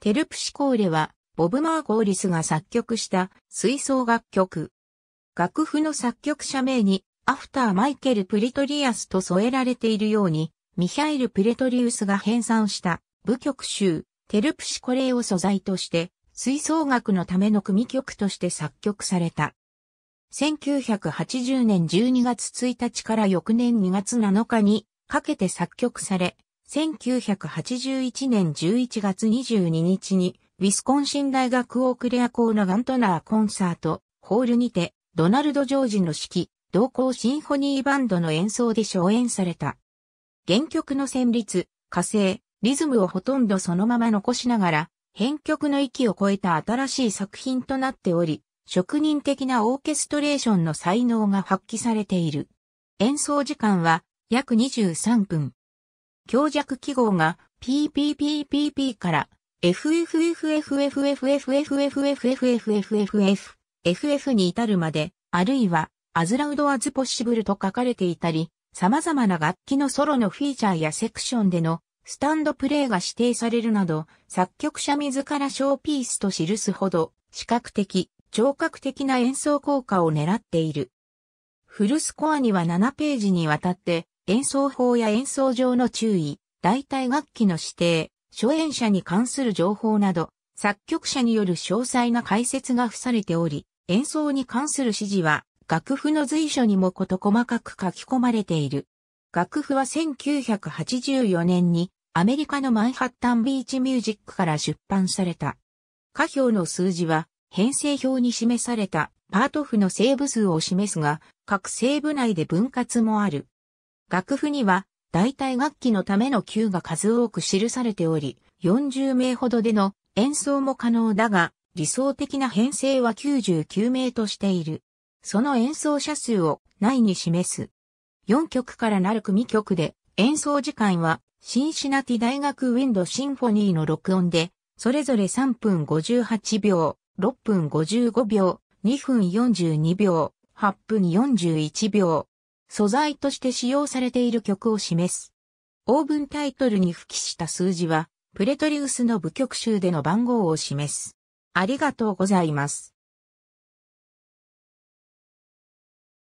テルプシコーレは、ボブ・マーゴーリスが作曲した吹奏楽曲。楽譜の作曲者名に、アフター・マイケル・プリトリアスと添えられているように、ミヒャイル・プレトリウスが編纂した舞曲集、テルプシコレを素材として、吹奏楽のための組曲として作曲された。1980年12月1日から翌年2月7日にかけて作曲され、1981年11月22日に、ウィスコンシン大学オークレア校のガントナーコンサート、ホールにて、ドナルド・ジョージの指揮、同行シンフォニーバンドの演奏で初演された。原曲の旋律、火星、リズムをほとんどそのまま残しながら、編曲の域を超えた新しい作品となっており、職人的なオーケストレーションの才能が発揮されている。演奏時間は約23分。強弱記号が PPPPP から FFFFFFFFFFFFFFF に至るまで、あるいはアズラウドアズポッシブルと書かれていたり、様々な楽器のソロのフィーチャーやセクションでのスタンドプレイが指定されるなど、作曲者自らショーピースと記すほど、視覚的、聴覚的な演奏効果を狙っている。フルスコアには7ページにわたって、演奏法や演奏上の注意、代替楽器の指定、初演者に関する情報など、作曲者による詳細な解説が付されており、演奏に関する指示は、楽譜の随所にもこと細かく書き込まれている。楽譜は1984年にアメリカのマンハッタンビーチミュージックから出版された。歌表の数字は編成表に示されたパート譜の成部数を示すが、各成部内で分割もある。楽譜には、代替楽器のための球が数多く記されており、40名ほどでの演奏も可能だが、理想的な編成は99名としている。その演奏者数を内に示す。4曲からなる組曲で、演奏時間はシンシナティ大学ウィンドシンフォニーの録音で、それぞれ3分58秒、6分55秒、2分42秒、8分41秒、素材として使用されている曲を示す。オーブンタイトルに付記した数字は、プレトリウスの部曲集での番号を示す。ありがとうございます。